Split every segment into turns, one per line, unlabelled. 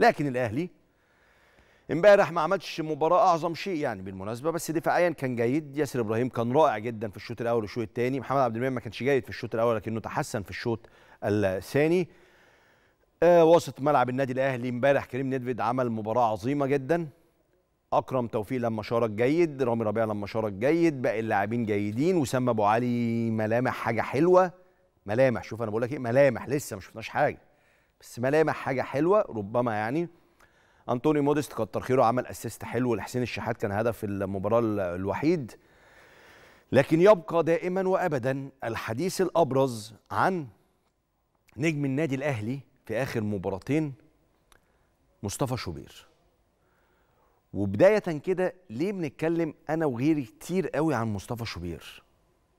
لكن الاهلي امبارح ما عملش مباراه اعظم شيء يعني بالمناسبه بس دفاعيا كان جيد ياسر ابراهيم كان رائع جدا في الشوط الاول والشوط الثاني محمد عبد المنعم ما كانش جيد في الشوط الاول لكنه تحسن في الشوط الثاني آه وسط ملعب النادي الاهلي امبارح كريم ندفد عمل مباراه عظيمه جدا اكرم توفيق لما شارك جيد رامي ربيع لما شارك جيد باقي اللاعبين جيدين وسام ابو علي ملامح حاجه حلوه ملامح شوف انا بقول لك ايه ملامح لسه ما شفناش حاجه بس ملامح حاجه حلوه ربما يعني انطوني موديست كتر خيره عمل اسيست حلو لحسين الشحات كان هدف المباراه الوحيد لكن يبقى دائما وابدا الحديث الابرز عن نجم النادي الاهلي في اخر مباراتين مصطفى شوبير وبدايه كده ليه بنتكلم انا وغيري كتير قوي عن مصطفى شوبير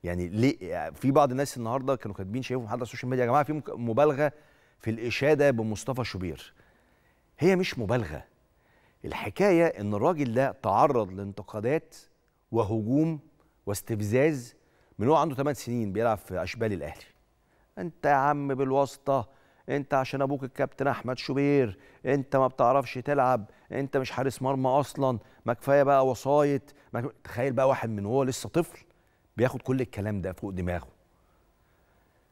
يعني ليه في بعض الناس النهارده كانوا كاتبين شايفهم حد على السوشيال ميديا يا جماعه في مبالغه في الإشادة بمصطفى شوبير هي مش مبالغة الحكاية إن الراجل ده تعرض لانتقادات وهجوم واستفزاز من هو عنده 8 سنين بيلعب في أشبال الأهلي أنت يا عم بالواسطة أنت عشان أبوك الكابتن أحمد شوبير أنت ما بتعرفش تلعب أنت مش حارس مرمى أصلا ما كفاية بقى وصايت تخيل بقى واحد من هو لسه طفل بياخد كل الكلام ده فوق دماغه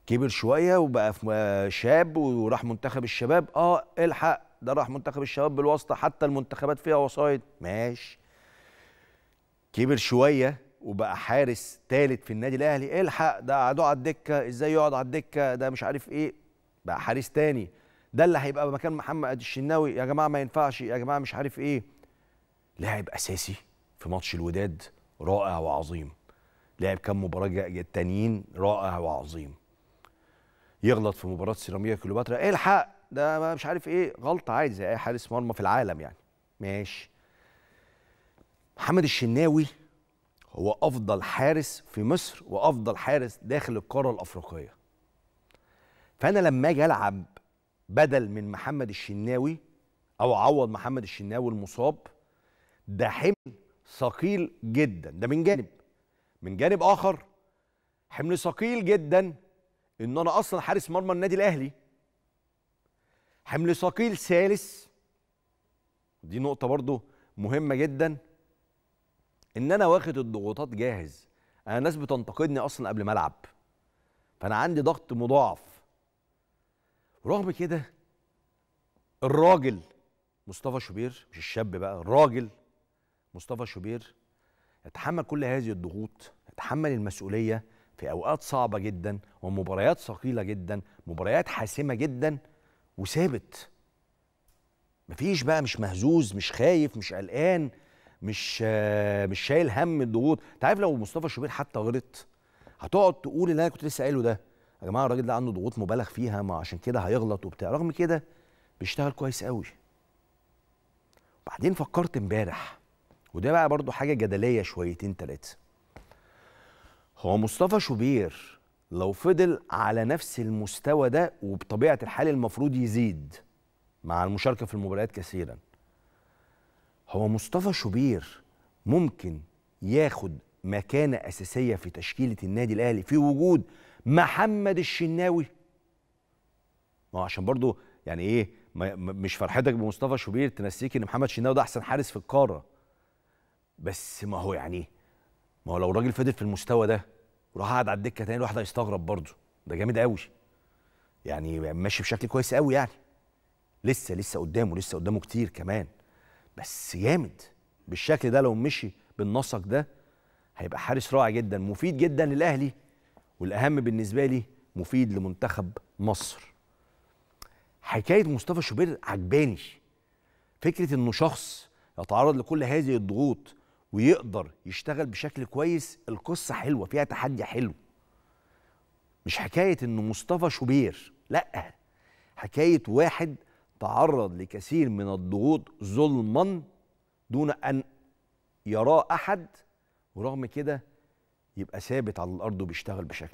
كبر شويه وبقى في آه، شاب وراح منتخب الشباب اه الحق ده راح منتخب الشباب بالواسطه حتى المنتخبات فيها وسايط ماشي كبر شويه وبقى حارس ثالث في النادي الاهلي الحق ده قعدوه على الدكه ازاي يقعد على الدكه ده مش عارف ايه بقى حارس ثاني ده اللي هيبقى مكان محمد الشناوي يا جماعه ما ينفعش يا جماعه مش عارف ايه لاعب اساسي في ماتش الوداد رائع وعظيم لعب كام مباراه التانيين رائع وعظيم يغلط في مباراه سيراميكا كليوباترا ايه الحق ده مش عارف ايه غلطه عادي زي اي حارس مرمى في العالم يعني ماشي محمد الشناوي هو افضل حارس في مصر وافضل حارس داخل القاره الافريقيه فانا لما اجي العب بدل من محمد الشناوي او اعوض محمد الشناوي المصاب ده حمل ثقيل جدا ده من جانب من جانب اخر حمل ثقيل جدا ان انا اصلا حارس مرمى النادي الاهلي حمل ثقيل ثالث دي نقطه برضو مهمه جدا ان انا واخد الضغوطات جاهز انا ناس بتنتقدني اصلا قبل ما العب فانا عندي ضغط مضاعف رغم كده الراجل مصطفى شوبير مش الشاب بقى الراجل مصطفى شوبير يتحمل كل هذه الضغوط يتحمل المسؤوليه في اوقات صعبه جدا ومباريات ثقيله جدا مباريات حاسمه جدا وثابت مفيش بقى مش مهزوز مش خايف مش قلقان مش مش شايل هم الضغوط انت عارف لو مصطفى شوبير حتى غلط هتقعد تقول اللي انا كنت لسه قايله ده يا جماعه الراجل ده عنده ضغوط مبالغ فيها ما عشان كده هيغلط وبتاع رغم كده بيشتغل كويس قوي بعدين فكرت امبارح وده بقى برضو حاجه جدليه شويتين ثلاثه هو مصطفى شوبير لو فضل على نفس المستوى ده وبطبيعه الحال المفروض يزيد مع المشاركه في المباريات كثيرا هو مصطفى شوبير ممكن ياخد مكانه اساسيه في تشكيله النادي الاهلي في وجود محمد الشناوي ما هو عشان برضو يعني ايه مش فرحتك بمصطفى شوبير تنسيك ان محمد الشناوي ده احسن حارس في القاره بس ما هو يعني إيه، ما هو لو راجل فضل في المستوى ده وراح قعد على الدكه تاني الواحد هيستغرب برضه ده جامد قوي يعني ماشي بشكل كويس قوي يعني لسه لسه قدامه لسه قدامه كتير كمان بس جامد بالشكل ده لو مشي بالنسق ده هيبقى حارس رائع جدا مفيد جدا للاهلي والاهم بالنسبه لي مفيد لمنتخب مصر حكايه مصطفى شوبير عجباني فكره انه شخص يتعرض لكل هذه الضغوط ويقدر يشتغل بشكل كويس القصه حلوه فيها تحدي حلو مش حكايه انه مصطفى شوبير لا حكايه واحد تعرض لكثير من الضغوط ظلما دون ان يراه احد ورغم كده يبقى ثابت على الارض وبيشتغل بشكل